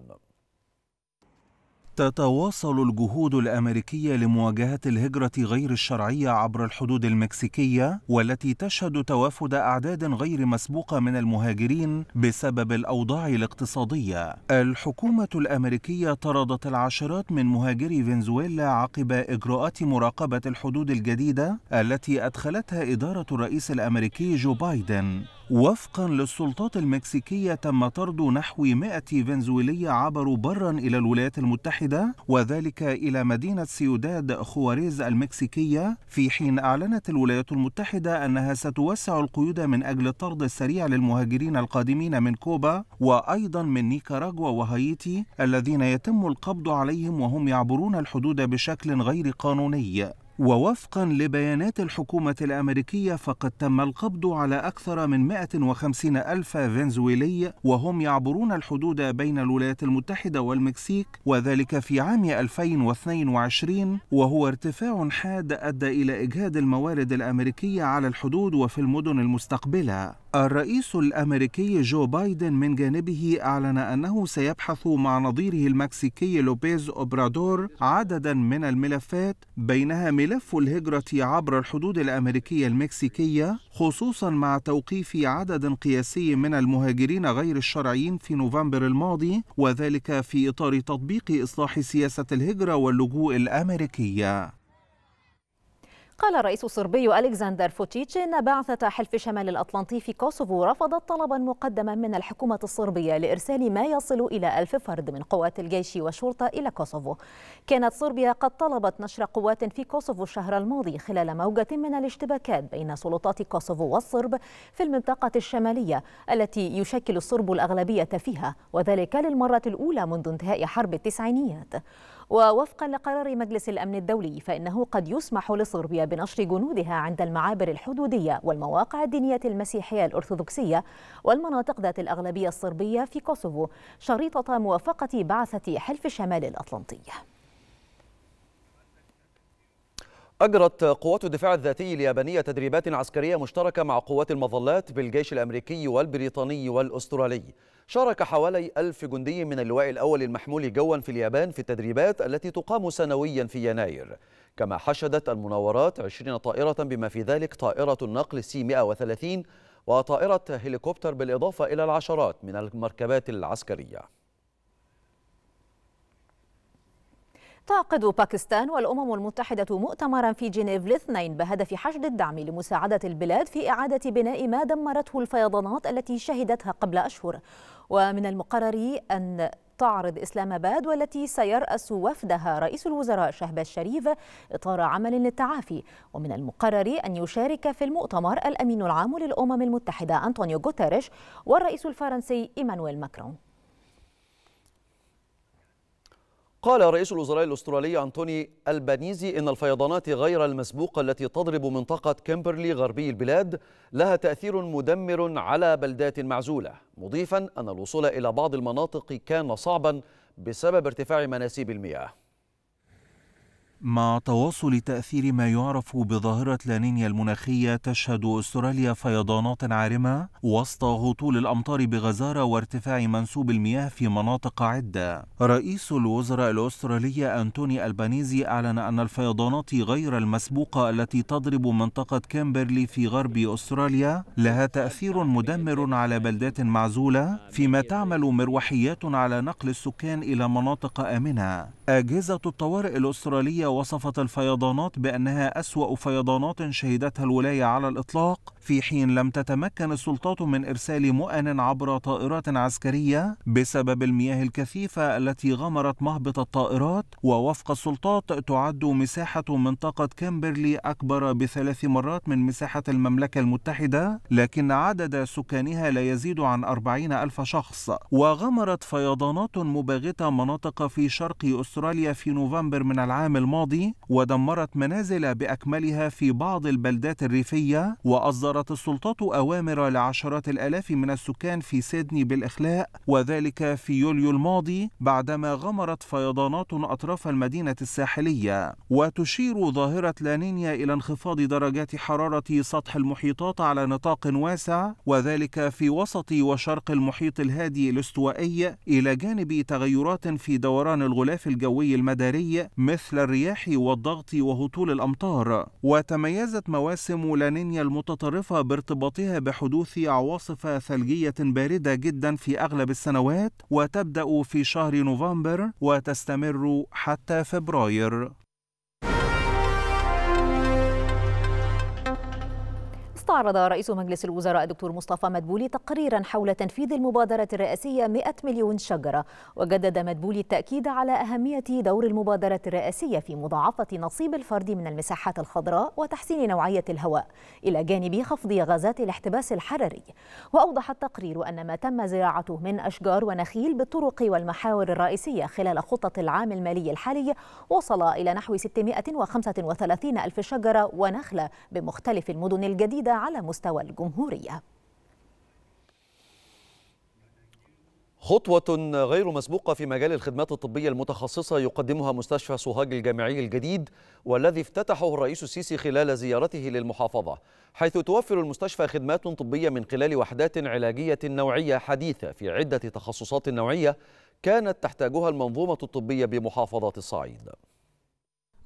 تتواصل الجهود الامريكيه لمواجهه الهجره غير الشرعيه عبر الحدود المكسيكيه والتي تشهد توافد اعداد غير مسبوقه من المهاجرين بسبب الاوضاع الاقتصاديه الحكومه الامريكيه طردت العشرات من مهاجري فنزويلا عقب اجراءات مراقبه الحدود الجديده التي ادخلتها اداره الرئيس الامريكي جو بايدن وفقا للسلطات المكسيكية تم طرد نحو 100 فنزويلي عبروا برا إلى الولايات المتحدة وذلك إلى مدينة سيوداد خواريز المكسيكية في حين أعلنت الولايات المتحدة أنها ستوسع القيود من أجل الطرد السريع للمهاجرين القادمين من كوبا وأيضا من نيكاراغوا وهايتي الذين يتم القبض عليهم وهم يعبرون الحدود بشكل غير قانوني ووفقا لبيانات الحكومة الأمريكية فقد تم القبض على أكثر من 150 ألف فنزويلي وهم يعبرون الحدود بين الولايات المتحدة والمكسيك وذلك في عام 2022 وهو ارتفاع حاد أدى إلى إجهاد الموارد الأمريكية على الحدود وفي المدن المستقبلة الرئيس الأمريكي جو بايدن من جانبه أعلن أنه سيبحث مع نظيره المكسيكي لوبيز أوبرادور عددا من الملفات بينها ملف الهجرة عبر الحدود الأمريكية المكسيكية خصوصا مع توقيف عدد قياسي من المهاجرين غير الشرعيين في نوفمبر الماضي وذلك في إطار تطبيق إصلاح سياسة الهجرة واللجوء الأمريكية قال الرئيس الصربي ألكسندر فوتيتش إن بعثة حلف شمال الأطلنطي في كوسوفو رفضت طلبا مقدما من الحكومة الصربية لإرسال ما يصل إلى ألف فرد من قوات الجيش والشرطة إلى كوسوفو كانت صربيا قد طلبت نشر قوات في كوسوفو الشهر الماضي خلال موجة من الاشتباكات بين سلطات كوسوفو والصرب في المنطقة الشمالية التي يشكل الصرب الأغلبية فيها وذلك للمرة الأولى منذ انتهاء حرب التسعينيات ووفقا لقرار مجلس الأمن الدولي فإنه قد يسمح لصربيا بنشر جنودها عند المعابر الحدودية والمواقع الدينية المسيحية الأرثوذكسية والمناطق ذات الأغلبية الصربية في كوسوفو شريطة موافقة بعثة حلف شمال الأطلنطي أجرت قوات الدفاع الذاتي اليابانية تدريبات عسكرية مشتركة مع قوات المظلات بالجيش الأمريكي والبريطاني والأسترالي شارك حوالي ألف جندي من اللواء الأول المحمول جوا في اليابان في التدريبات التي تقام سنويا في يناير كما حشدت المناورات 20 طائرة بما في ذلك طائرة النقل سي 130 وطائرة هليكوبتر بالإضافة إلى العشرات من المركبات العسكرية تعقد باكستان والأمم المتحدة مؤتمرا في جنيف الاثنين بهدف حشد الدعم لمساعدة البلاد في إعادة بناء ما دمرته الفيضانات التي شهدتها قبل أشهر ومن المقرر أن تعرض إسلام آباد والتي سيرأس وفدها رئيس الوزراء شهبة الشريف إطار عمل للتعافي ومن المقرر أن يشارك في المؤتمر الأمين العام للأمم المتحدة أنطونيو غوتيريش والرئيس الفرنسي إيمانويل ماكرون قال رئيس الوزراء الأسترالي أنتوني البانيزي إن الفيضانات غير المسبوقة التي تضرب منطقة كيمبرلي غربي البلاد لها تأثير مدمر على بلدات معزولة مضيفا أن الوصول إلى بعض المناطق كان صعبا بسبب ارتفاع مناسيب المياه مع تواصل تأثير ما يعرف بظاهرة لانينيا المناخية تشهد أستراليا فيضانات عارمة وسط هطول الأمطار بغزارة وارتفاع منسوب المياه في مناطق عدة رئيس الوزراء الأسترالي أنتوني ألبانيزي أعلن أن الفيضانات غير المسبوقة التي تضرب منطقة كامبرلي في غرب أستراليا لها تأثير مدمر على بلدات معزولة فيما تعمل مروحيات على نقل السكان إلى مناطق آمنة أجهزة الطوارئ الأسترالية وصفت الفيضانات بأنها أسوأ فيضانات شهدتها الولاية على الإطلاق في حين لم تتمكن السلطات من إرسال مؤن عبر طائرات عسكرية بسبب المياه الكثيفة التي غمرت مهبط الطائرات ووفق السلطات تعد مساحة منطقة كامبرلي أكبر بثلاث مرات من مساحة المملكة المتحدة لكن عدد سكانها لا يزيد عن أربعين ألف شخص وغمرت فيضانات مباغتة مناطق في شرق أستراليا أستراليا في نوفمبر من العام الماضي ودمرت منازل بأكملها في بعض البلدات الريفية وأصدرت السلطات أوامر لعشرات الآلاف من السكان في سيدني بالإخلاء وذلك في يوليو الماضي بعدما غمرت فيضانات أطراف المدينة الساحلية وتشير ظاهرة لانينيا إلى انخفاض درجات حرارة سطح المحيطات على نطاق واسع وذلك في وسط وشرق المحيط الهادي الاستوائي إلى جانب تغيرات في دوران الغلاف الجوي الجوي المداري مثل الرياح والضغط وهطول الأمطار وتميزت مواسم لانينيا المتطرفة بارتباطها بحدوث عواصف ثلجية باردة جدا في أغلب السنوات وتبدأ في شهر نوفمبر وتستمر حتى فبراير استعرض رئيس مجلس الوزراء الدكتور مصطفى مدبولي تقريرا حول تنفيذ المبادرة الرئاسية 100 مليون شجرة وجدد مدبولي التأكيد على أهمية دور المبادرة الرئاسية في مضاعفة نصيب الفرد من المساحات الخضراء وتحسين نوعية الهواء إلى جانب خفض غازات الاحتباس الحراري وأوضح التقرير أن ما تم زراعته من أشجار ونخيل بالطرق والمحاور الرئيسية خلال خطة العام المالي الحالي وصل إلى نحو 635 ألف شجرة ونخلة بمختلف المدن الجديدة على مستوى الجمهورية خطوة غير مسبوقة في مجال الخدمات الطبية المتخصصة يقدمها مستشفى سوهاج الجامعي الجديد والذي افتتحه الرئيس السيسي خلال زيارته للمحافظة حيث توفر المستشفى خدمات طبية من خلال وحدات علاجية نوعية حديثة في عدة تخصصات نوعية كانت تحتاجها المنظومة الطبية بمحافظة الصعيد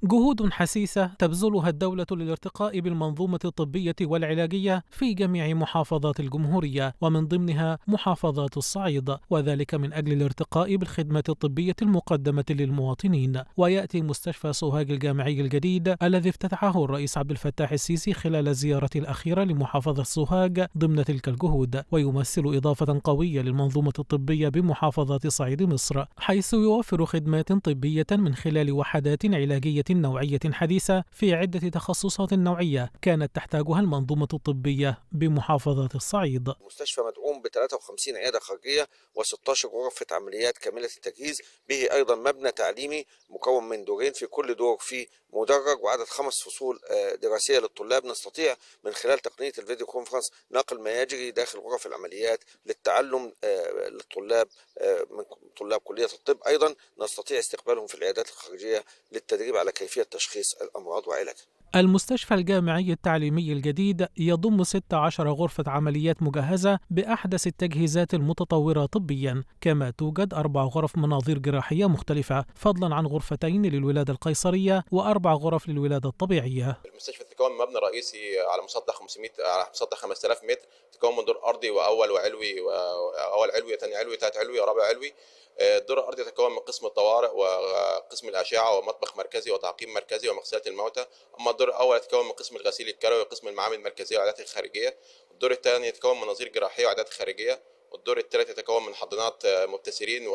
جهود حسيسة تبذلها الدولة للارتقاء بالمنظومة الطبية والعلاجية في جميع محافظات الجمهورية ومن ضمنها محافظات الصعيد وذلك من أجل الارتقاء بالخدمة الطبية المقدمة للمواطنين ويأتي مستشفى سوهاج الجامعي الجديد الذي افتتحه الرئيس عبد الفتاح السيسي خلال زيارة الأخيرة لمحافظة سوهاج ضمن تلك الجهود ويمثل إضافة قوية للمنظومة الطبية بمحافظات صعيد مصر حيث يوفر خدمات طبية من خلال وحدات علاجية نوعية حديثة في عدة تخصصات نوعية كانت تحتاجها المنظومة الطبية بمحافظات الصعيد مستشفى مدعوم ب 53 عيادة خارجية و16 غرفة عمليات كاملة التجهيز به أيضا مبنى تعليمي مكون من دورين في كل دور فيه مدرج وعدد خمس فصول آه، دراسية للطلاب نستطيع من خلال تقنية الفيديو كونفرنس نقل ما يجري داخل غرف العمليات للتعلم آه، للطلاب آه، من طلاب كلية الطب أيضا نستطيع استقبالهم في العيادات الخارجية للتدريب على كيفية تشخيص الأمراض وعلاجها المستشفى الجامعي التعليمي الجديد يضم 16 غرفة عمليات مجهزة بأحدث التجهيزات المتطورة طبيا كما توجد أربع غرف مناظير جراحية مختلفة فضلا عن غرفتين للولادة القيصرية وأربع غرف للولادة الطبيعية المستشفى تتكون مبنى رئيسي على مسطح 500 على مسطح 5000 متر تتكون من دور أرضي وأول وعلوي وأول علوي ثاني علوي ثالث علوي ورابع علوي الدور آه، الارضي يتكون من قسم الطوارئ وقسم الاشعه ومطبخ مركزي وتعقيم مركزي ومغسله الموتى اما الدور الاول يتكون من قسم الغسيل الكلوي وقسم المعامل المركزيه والعادات الخارجيه الدور الثاني يتكون من نظير جراحيه وعادات خارجيه والدور الثالث يتكون من حضانات آه، مبتسرين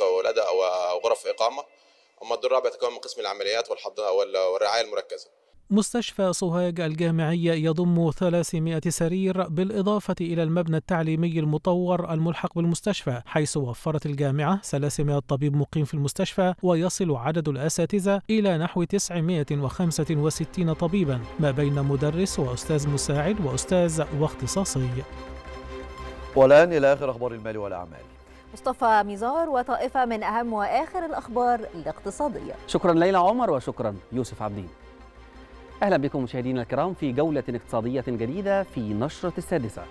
وولادة وغرف اقامه اما الدور الرابع يتكون من قسم العمليات والرعايه المركزه مستشفى سوهاج الجامعي يضم 300 سرير بالإضافة إلى المبنى التعليمي المطور الملحق بالمستشفى حيث وفرت الجامعة 300 طبيب مقيم في المستشفى ويصل عدد الأساتذة إلى نحو 965 طبيبا ما بين مدرس وأستاذ مساعد وأستاذ واختصاصي والآن إلى آخر أخبار المال والأعمال مصطفى ميزار وطائفة من أهم وآخر الأخبار الاقتصادية شكرا ليلى عمر وشكرا يوسف عبدين أهلا بكم مشاهدينا الكرام في جولة اقتصادية جديدة في نشرة السادسة.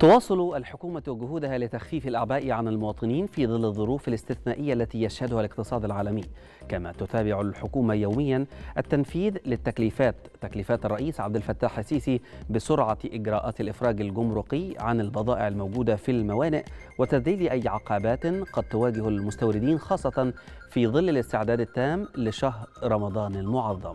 تواصل الحكومة جهودها لتخفيف الأعباء عن المواطنين في ظل الظروف الاستثنائية التي يشهدها الاقتصاد العالمي كما تتابع الحكومة يوميا التنفيذ للتكليفات تكليفات الرئيس عبد الفتاح السيسي بسرعة إجراءات الإفراج الجمركي عن البضائع الموجودة في الموانئ وتذليل أي عقبات قد تواجه المستوردين خاصة في ظل الاستعداد التام لشهر رمضان المعظم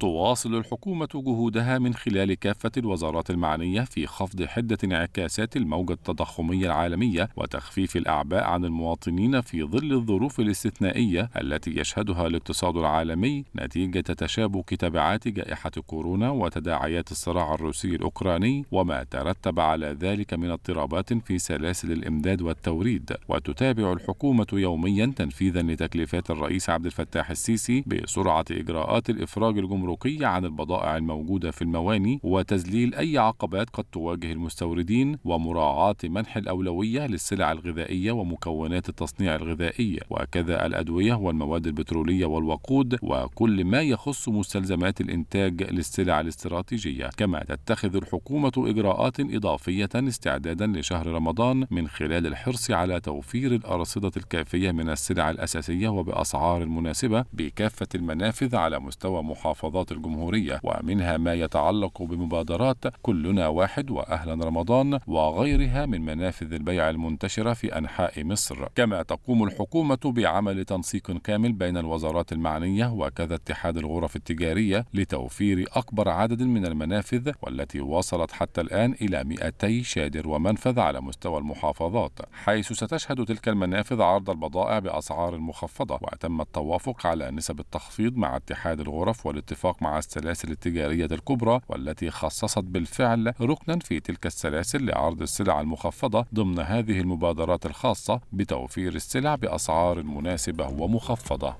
تواصل الحكومة جهودها من خلال كافة الوزارات المعنية في خفض حدة انعكاسات الموجة التضخمية العالمية وتخفيف الأعباء عن المواطنين في ظل الظروف الاستثنائية التي يشهدها الاقتصاد العالمي نتيجة تشابك تبعات جائحة كورونا وتداعيات الصراع الروسي الأوكراني وما ترتب على ذلك من اضطرابات في سلاسل الإمداد والتوريد وتتابع الحكومة يوميا تنفيذا لتكليفات الرئيس عبد الفتاح السيسي بسرعة إجراءات الإفراج الجمهوري الجمركي عن البضائع الموجودة في المواني وتذليل أي عقبات قد تواجه المستوردين ومراعاة منح الأولوية للسلع الغذائية ومكونات التصنيع الغذائية وكذا الأدوية والمواد البترولية والوقود وكل ما يخص مستلزمات الإنتاج للسلع الاستراتيجية كما تتخذ الحكومة إجراءات إضافية استعدادا لشهر رمضان من خلال الحرص على توفير الأرصدة الكافية من السلع الأساسية وبأسعار مناسبة بكافة المنافذ على مستوى محافظات محافظات الجمهورية ومنها ما يتعلق بمبادرات كلنا واحد وأهلا رمضان وغيرها من منافذ البيع المنتشرة في أنحاء مصر كما تقوم الحكومة بعمل تنسيق كامل بين الوزارات المعنية وكذا اتحاد الغرف التجارية لتوفير أكبر عدد من المنافذ والتي وصلت حتى الآن إلى 200 شادر ومنفذ على مستوى المحافظات حيث ستشهد تلك المنافذ عرض البضائع بأسعار مخفضة وتم التوافق على نسب التخفيض مع اتحاد الغرف والاتفاق الاتفاق مع السلاسل التجارية الكبرى والتي خصصت بالفعل ركنا في تلك السلاسل لعرض السلع المخفضة ضمن هذه المبادرات الخاصة بتوفير السلع بأسعار مناسبة ومخفضة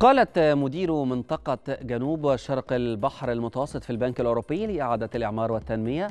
قالت مدير منطقة جنوب وشرق البحر المتوسط في البنك الأوروبي لإعادة الإعمار والتنمية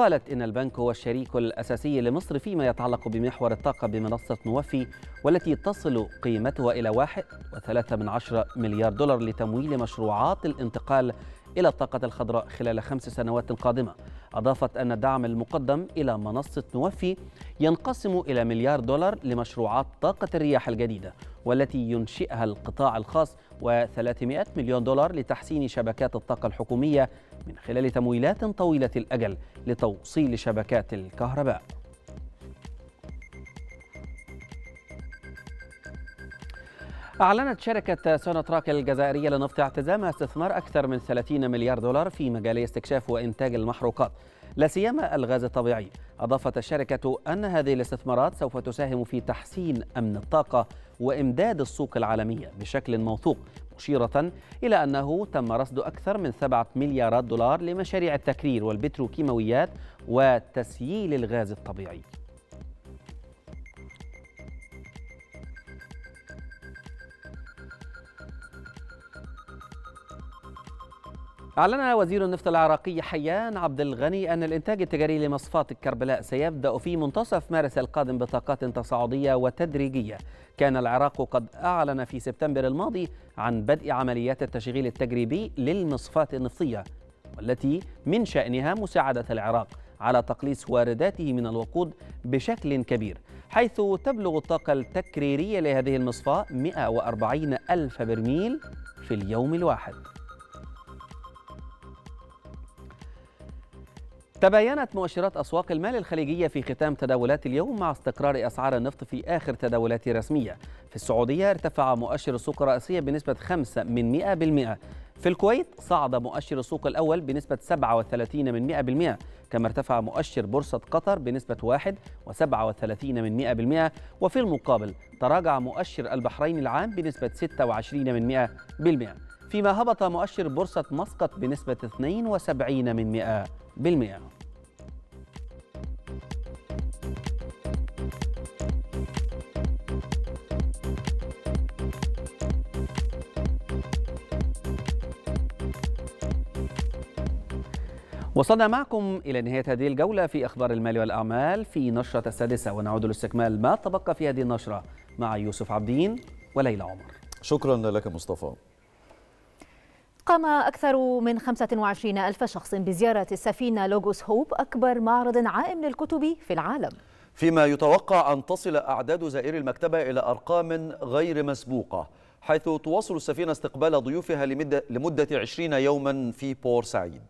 قالت إن البنك هو الشريك الأساسي لمصر فيما يتعلق بمحور الطاقة بمنصة نوفي والتي تصل قيمتها إلى 1.3 مليار دولار لتمويل مشروعات الانتقال إلى الطاقة الخضراء خلال خمس سنوات قادمة أضافت أن الدعم المقدم إلى منصة نوفي ينقسم إلى مليار دولار لمشروعات طاقة الرياح الجديدة والتي ينشئها القطاع الخاص و300 مليون دولار لتحسين شبكات الطاقة الحكومية من خلال تمويلات طويلة الأجل لتوصيل شبكات الكهرباء أعلنت شركة سوناتراك الجزائرية للنفط اعتزامها استثمار أكثر من 30 مليار دولار في مجال استكشاف وإنتاج المحروقات لا سيما الغاز الطبيعي أضافت الشركة أن هذه الاستثمارات سوف تساهم في تحسين أمن الطاقة وإمداد السوق العالمية بشكل موثوق مشيرة إلى أنه تم رصد أكثر من 7 مليارات دولار لمشاريع التكرير والبتروكيماويات وتسييل الغاز الطبيعي أعلن وزير النفط العراقي حيان عبد الغني أن الإنتاج التجاري لمصفاة الكربلاء سيبدأ في منتصف مارس القادم بطاقات تصاعدية وتدريجية كان العراق قد أعلن في سبتمبر الماضي عن بدء عمليات التشغيل التجريبي للمصفاة النفطية والتي من شأنها مساعدة العراق على تقليص وارداته من الوقود بشكل كبير حيث تبلغ الطاقة التكريرية لهذه المصفاة 140 ألف برميل في اليوم الواحد تباينت مؤشرات أسواق المال الخليجية في ختام تداولات اليوم مع استقرار أسعار النفط في آخر تداولات رسمية في السعودية ارتفع مؤشر السوق الرئيسية بنسبة 5 من 100% في الكويت صعد مؤشر السوق الأول بنسبة 37 من 100% كما ارتفع مؤشر بورصة قطر بنسبة 1 و37 من 100% وفي المقابل تراجع مؤشر البحرين العام بنسبة 26 من 100% فيما هبط مؤشر بورصة مسقط بنسبة 72 من 100% وصلنا معكم إلى نهاية هذه الجولة في أخبار المال والأعمال في نشرة السادسة ونعود لاستكمال ما تبقى في هذه النشرة مع يوسف عبدين وليلى عمر شكرا لك مصطفى قام أكثر من 25 ألف شخص بزيارة السفينة لوغوس هوب أكبر معرض عائم للكتب في العالم فيما يتوقع أن تصل أعداد زائري المكتبة إلى أرقام غير مسبوقة حيث تواصل السفينة استقبال ضيوفها لمدة 20 يوما في بور سعيد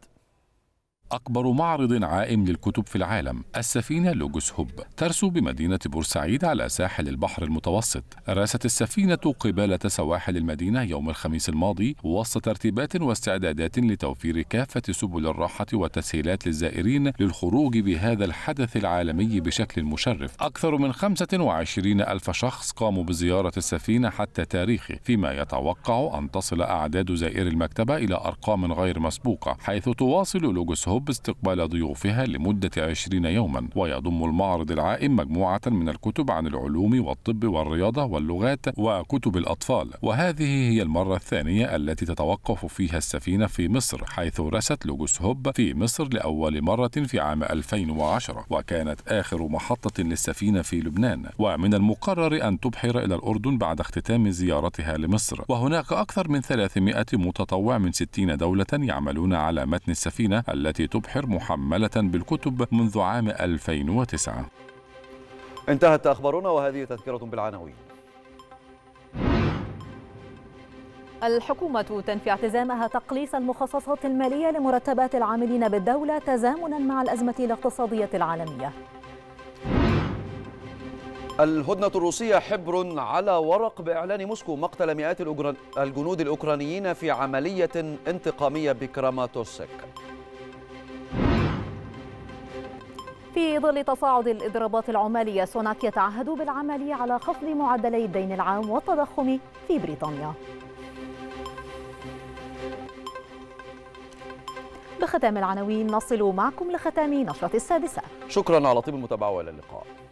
أكبر معرض عائم للكتب في العالم السفينة لوجوس هوب ترسو بمدينة بورسعيد على ساحل البحر المتوسط رأست السفينة قبالة سواحل المدينة يوم الخميس الماضي وسط ترتيبات واستعدادات لتوفير كافة سبل الراحة وتسهيلات للزائرين للخروج بهذا الحدث العالمي بشكل مشرف أكثر من 25 ألف شخص قاموا بزيارة السفينة حتى تاريخه فيما يتوقع أن تصل أعداد زائري المكتبة إلى أرقام غير مسبوقة حيث تواصل لوجوس هوب الكتب استقبال ضيوفها لمدة 20 يوما ويضم المعرض العائم مجموعة من الكتب عن العلوم والطب والرياضة واللغات وكتب الأطفال وهذه هي المرة الثانية التي تتوقف فيها السفينة في مصر حيث رست لوجوس هوب في مصر لأول مرة في عام 2010 وكانت آخر محطة للسفينة في لبنان ومن المقرر أن تبحر إلى الأردن بعد اختتام زيارتها لمصر وهناك أكثر من 300 متطوع من 60 دولة يعملون على متن السفينة التي تبحر محملة بالكتب منذ عام 2009 انتهت أخبارنا وهذه تذكرة بالعناوين الحكومة تنفي اعتزامها تقليص المخصصات المالية لمرتبات العاملين بالدولة تزامنا مع الأزمة الاقتصادية العالمية الهدنة الروسية حبر على ورق بإعلان موسكو مقتل مئات الجنود الأوكرانيين في عملية انتقامية بكراماتوسك في ظل تصاعد الإضرابات العمالية سوناك يتعهد بالعمل على خفض معدلي الدين العام والتضخم في بريطانيا بختام العناوين نصل معكم لختام نشرة السادسة شكرا على طيب المتابعة وإلى اللقاء